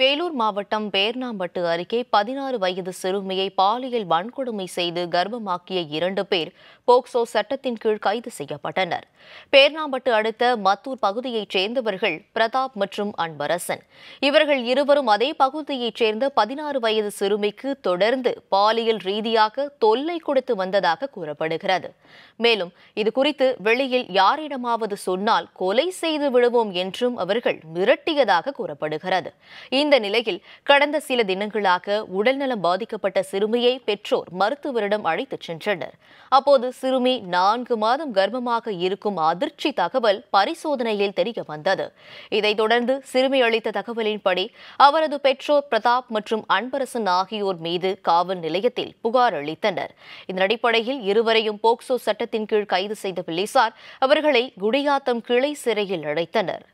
வேலூர் மாவட்டம் பேர்ணாம்பட்டு அருகே பதினாறு வயது சிறுமியை பாலியல் வன்கொடுமை செய்து கர்ப்பமாக்கிய இரண்டு பேர் போக்சோ சட்டத்தின் கீழ் கைது செய்யப்பட்டனர் பேர்ணாம்பட்டு அடுத்த மத்தூர் பகுதியைச் சேர்ந்தவர்கள் பிரதாப் மற்றும் அன்பரசன் இவர்கள் இருவரும் அதே பகுதியைச் சேர்ந்த பதினாறு வயது சிறுமிக்கு தொடர்ந்து பாலியல் ரீதியாக தொல்லை கொடுத்து வந்ததாக கூறப்படுகிறது மேலும் இதுகுறித்து வெளியில் யாரிடமாவது சொன்னால் கொலை செய்து விடுவோம் என்றும் அவர்கள் மிரட்டியதாக கூறப்படுகிறது இந்த இந்த நிலையில் கடந்த சில தினங்களாக உடல்நலம் பாதிக்கப்பட்ட சிறுமியை பெற்றோர் மருத்துவரிடம் அழைத்துச் சென்றனர் அப்போது சிறுமி நான்கு மாதம் கர்ப்பமாக இருக்கும் அதிர்ச்சி தகவல் பரிசோதனையில் தெரிய வந்தது இதைத் தொடர்ந்து சிறுமி அளித்த தகவலின்படி அவரது பெற்றோர் பிரதாப் மற்றும் அன்பரசன் ஆகியோர் மீது காவல் நிலையத்தில் புகார் அளித்தனர் இதன் அடிப்படையில் இருவரையும் போக்சோ சட்டத்தின் கீழ் கைது செய்த போலீசார் அவர்களை குடியாத்தம் கிளை சிறையில் அடைத்தனர்